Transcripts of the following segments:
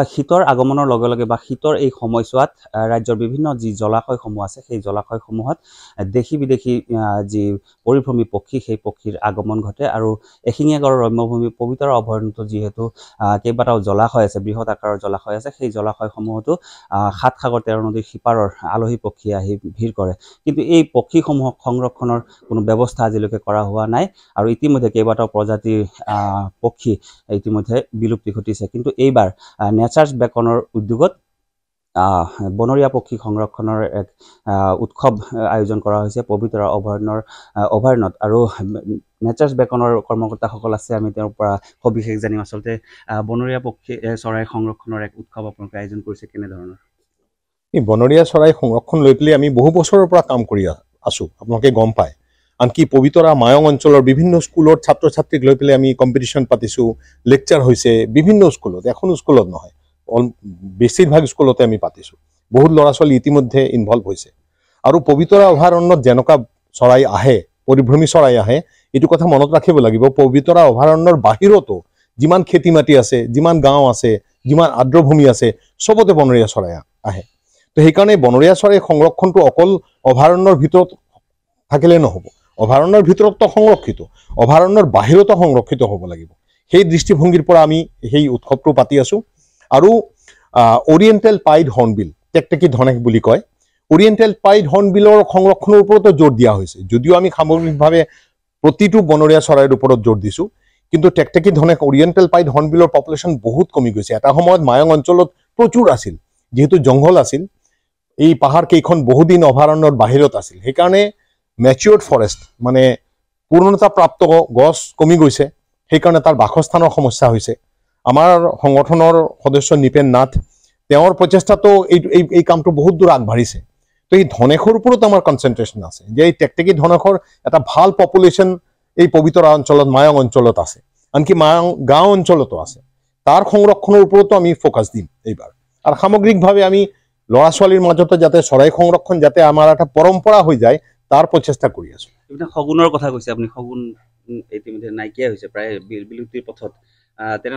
বা শীতৰ আগমনৰ লগে লগে বা শীতৰ এই সময়ছোৱাত ৰাজ্যৰ বিভিন্ন যি জলাশয়সমূহ আছে সেই জলাশয়সমূহত দেশী বিদেশী যি পৰিভ্ৰমী পক্ষী সেই পক্ষীৰ আগমন ঘটে আৰু এশিঙীয়া গড়ৰ ৰম্যভূমি পবিতৰ অভয়াৰণ্যটো যিহেতু কেইবাটাও জলাশয় আছে বৃহৎ আকাৰৰ জলাশয় আছে সেই জলাশয়সমূহতো সাতসাগৰ তেৰ নদীৰ সিপাৰৰ আলহী পক্ষী আহি ভিৰ কৰে কিন্তু এই পক্ষীসমূহক সংৰক্ষণৰ কোনো ব্যৱস্থা আজিলৈকে কৰা হোৱা নাই আৰু ইতিমধ্যে কেইবাটাও প্ৰজাতিৰ পক্ষী ইতিমধ্যে বিলুপ্তি ঘটিছে কিন্তু এইবাৰ নেচাৰ্ছ বেকনৰ উদ্যোগত বনৰীয়া পক্ষী সংৰক্ষণৰ এক উৎসৱ আয়োজন কৰা হৈছে পবিতৰা অভয়াৰণ্যৰ অভয়াৰণ্যত আৰু নেচাৰ্ছ বেকনৰ কৰ্মকৰ্তাসকল আছে আমি তেওঁৰ পৰা সবিশেষ জানিম আচলতে বনৰীয়া পক্ষী চৰাই সংৰক্ষণৰ এক উৎসৱ আপোনালোকে আয়োজন কৰিছে কেনেধৰণৰ এই বনৰীয়া চৰাই সংৰক্ষণ লৈ পেলাই আমি বহু বছৰৰ পৰা কাম কৰি আছোঁ আপোনালোকে গম পায় আনকি পবিতৰা মায়ং অঞ্চলৰ বিভিন্ন স্কুলত ছাত্ৰ ছাত্ৰীক লৈ পেলাই আমি কম্পিটিশ্যন পাতিছোঁ লেকচাৰ হৈছে বিভিন্ন স্কুলত এখন স্কুলত নহয় বেছিভাগ স্কুলতে আমি পাতিছো বহুত ল'ৰা ছোৱালী ইতিমধ্যে ইনভলভ হৈছে আৰু পবিতৰা অভয়াৰণ্যত যেনেকুৱা চৰাই আহে পৰিভ্ৰমী চৰাই আহে এইটো কথা মনত ৰাখিব লাগিব পবিতৰা অভয়াৰণ্যৰ বাহিৰতো যিমান খেতি মাটি আছে যিমান গাঁও আছে যিমান আৰ্দ্ৰভূমি আছে সবতে বনৰীয়া চৰাই আহে তো সেইকাৰণে বনৰীয়া চৰাই সংৰক্ষণটো অকল অভয়াৰণ্যৰ ভিতৰত থাকিলে নহ'ব অভয়াৰণ্যৰ ভিতৰতো সংৰক্ষিত অভয়াৰণ্যৰ বাহিৰতো সংৰক্ষিত হ'ব লাগিব সেই দৃষ্টিভংগীৰ পৰা আমি সেই উৎসৱটো পাতি আছো আৰু অৰিয়েণ্টেল পাইড হৰ্ণবিল টেকটেকি ধনেক বুলি কয় অৰিয়েণ্টেল পাইড হৰ্ণবিলৰ সংৰক্ষণৰ ওপৰতো জোৰ দিয়া হৈছে যদিও আমি সামগ্ৰিকভাৱে প্ৰতিটো বনৰীয়া চৰাইৰ ওপৰত জোৰ দিছোঁ কিন্তু টেকটেকী ধনেক অৰিয়েণ্টেল পাইড হৰ্ণবিলৰ পপুলেশ্যন বহুত কমি গৈছে এটা সময়ত মায়ং অঞ্চলত প্ৰচুৰ আছিল যিহেতু জংঘল আছিল এই পাহাৰকেইখন বহুদিন অভয়াৰণ্যৰ বাহিৰত আছিল সেইকাৰণে মেচিয়ৰ্ড ফৰেষ্ট মানে পূৰ্ণতাপ্ৰাপ্ত গছ কমি গৈছে সেইকাৰণে তাৰ বাসস্থানৰ সমস্যা হৈছে আমাৰ সংগঠনৰ সদস্য নৃপেন নাথ তেওঁৰ প্ৰচেষ্টাটো এই এই কামটো বহুত দূৰ আগবাঢ়িছে তো এই ধনেশৰ ওপৰত আমাৰ কনচেনট্ৰেশ্যন আছে যে এই টেকটেকী ধনেশৰ এটা ভাল পপুলেশ্যন এই পবিতৰা অঞ্চলত মায়ং অঞ্চলত আছে আনকি মায়ং গাঁও অঞ্চলতো আছে তাৰ সংৰক্ষণৰ ওপৰতো আমি ফ'কাছ দিম এইবাৰ আৰু সামগ্ৰিকভাৱে আমি ল'ৰা ছোৱালীৰ মাজতে যাতে চৰাই সংৰক্ষণ যাতে আমাৰ এটা পৰম্পৰা হৈ যায় তাৰ প্ৰচেষ্টা কৰি আছোঁ সগুণৰ কথা কৈছে আপুনি সগুণ ইতিমধ্যে মানে নাইকিয়া হৈছে প্ৰায় বিলুপ্তিৰ পথত তেনে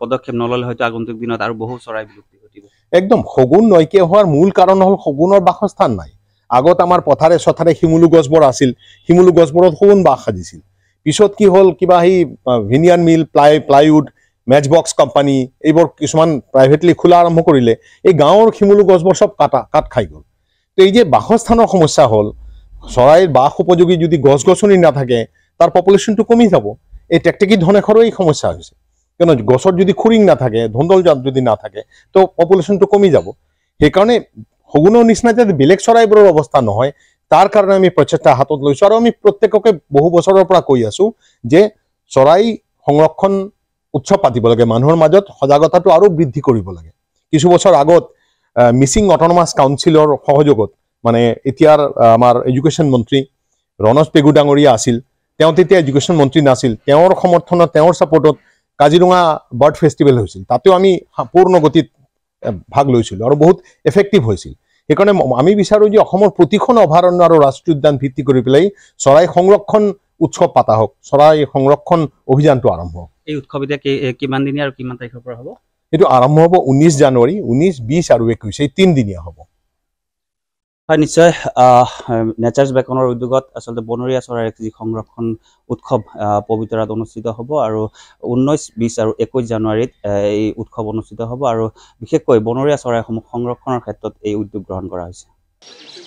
পদক্ষেপ নল'লে হয়তো আগন্তুক দিনত আৰু বহু চৰাই বিলুপ্তি ঘটিব একদম শগুন নাইকিয়া হোৱাৰ মূল কাৰণ হ'ল শগুনৰ বাসস্থান নাই আগত আমাৰ পথাৰে চথাৰে শিমুলু গছবোৰ আছিল শিমলু গছবোৰত শগুন বাস সাজিছিল পিছত কি হ'ল কিবা সেই veneer mill ply plywood match box company এইবোৰ কিছুমান প্ৰাইভেটলি খোলা আৰম্ভ কৰিলে এই গাঁৱৰ শিমলু গছবোৰ চব কাটা কাট খাই গ'ল তো এই যে বাসস্থানৰ সমস্যা হ'ল চৰাইৰ বাস উপযোগী যদি গছ গছনি নাথাকে তাৰ পপুলেশ্যনটো কমি যাব এই টেকটেকি ধনেশৰো এই সমস্যা হৈছে কেন গছৰ যদি খৰিং না থাকে ধন্দল যদি না থাকে তো পপুলেশ্যনটো কমি যাব সেইকারণে শগুনের নিচিনা যদি বেলেগ চৰাইবোৰৰ অৱস্থা নহয় তাৰ কাৰণে আমি প্ৰচেষ্টা হাতত লৈছো আৰু আমি প্ৰত্যেককে বহু বছৰৰ পৰা কৈ আছো যে চৰাই সংৰক্ষণ উৎসৱ পাতিব লাগে মানুহৰ মাজত সজাগতাটো আৰু বৃদ্ধি কৰিব লাগে কিছু বছৰ আগত মিসিং অটোনমাস কাউন্সিলৰ সহযোগত মানে এতিয়াৰ আমাৰ এডুকেশ্যন মন্ত্ৰী ৰণজ পেগু ডাঙৰীয়া আছিল তেওঁ তেতিয়া এডুকেশ্যন মন্ত্ৰী নাছিল তেওঁৰ সমৰ্থনত তেওঁৰ ছাপৰ্টত কাজিৰঙা বাৰ্ড ফেষ্টিভেল হৈছিল তাতেও আমি পূৰ্ণ গতিত ভাগ লৈছিলোঁ আৰু বহুত এফেক্টিভ হৈছিল সেইকাৰণে আমি বিচাৰোঁ যে অসমৰ প্ৰতিখন অভয়াৰণ্য আৰু ৰাষ্ট্ৰীয় উদ্যান ভিত্তি কৰি পেলাই চৰাই সংৰক্ষণ উৎসৱ পাতা হওক চৰাই সংৰক্ষণ অভিযানটো আৰম্ভ হওক এই উৎসৱ এতিয়া কিমান দিনীয়া আৰু কিমান তাৰিখৰ পৰা হ'ব এইটো আৰম্ভ হ'ব ঊনৈছ জানুৱাৰী ঊনৈছ বিশ আৰু একৈছ এই তিনিদিনীয়া হ'ব হয় নিশ্চয় নেচাৰ্ছ বেকনৰ উদ্যোগত আচলতে বনৰীয়া চৰাইৰ যি সংৰক্ষণ উৎসৱ পবিতৰাত অনুষ্ঠিত হ'ব আৰু ঊনৈছ বিছ আৰু একৈছ জানুৱাৰীত এই উৎসৱ অনুষ্ঠিত হ'ব আৰু বিশেষকৈ বনৰীয়া চৰাইসমূহ সংৰক্ষণৰ ক্ষেত্ৰত এই উদ্যোগ গ্ৰহণ কৰা হৈছে